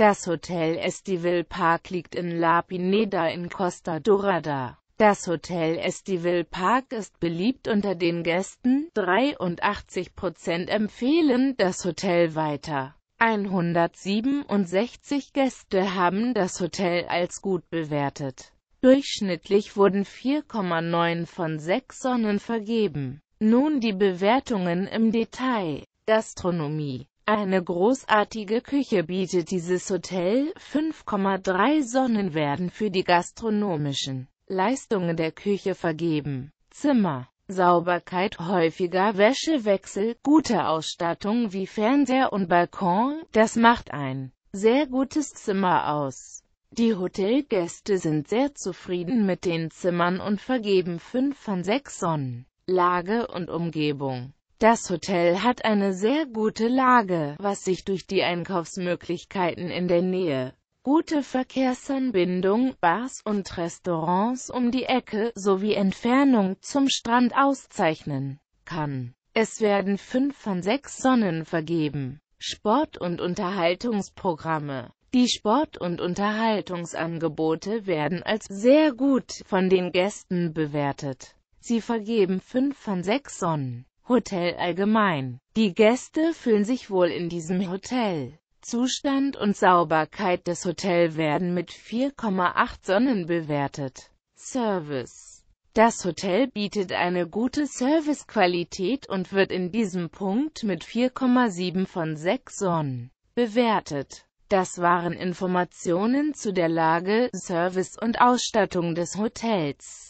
Das Hotel Estival Park liegt in La Pineda in Costa Dorada. Das Hotel Estival Park ist beliebt unter den Gästen, 83% empfehlen das Hotel weiter. 167 Gäste haben das Hotel als gut bewertet. Durchschnittlich wurden 4,9 von 6 Sonnen vergeben. Nun die Bewertungen im Detail. Gastronomie eine großartige Küche bietet dieses Hotel, 5,3 Sonnen werden für die gastronomischen Leistungen der Küche vergeben. Zimmer, Sauberkeit, häufiger Wäschewechsel, gute Ausstattung wie Fernseher und Balkon, das macht ein sehr gutes Zimmer aus. Die Hotelgäste sind sehr zufrieden mit den Zimmern und vergeben 5 von 6 Sonnen. Lage und Umgebung das Hotel hat eine sehr gute Lage, was sich durch die Einkaufsmöglichkeiten in der Nähe, gute Verkehrsanbindung, Bars und Restaurants um die Ecke sowie Entfernung zum Strand auszeichnen kann. Es werden fünf von sechs Sonnen vergeben. Sport- und Unterhaltungsprogramme die Sport- und Unterhaltungsangebote werden als sehr gut von den Gästen bewertet. Sie vergeben fünf von sechs Sonnen. Hotel allgemein. Die Gäste fühlen sich wohl in diesem Hotel. Zustand und Sauberkeit des Hotels werden mit 4,8 Sonnen bewertet. Service Das Hotel bietet eine gute Servicequalität und wird in diesem Punkt mit 4,7 von 6 Sonnen bewertet. Das waren Informationen zu der Lage, Service und Ausstattung des Hotels.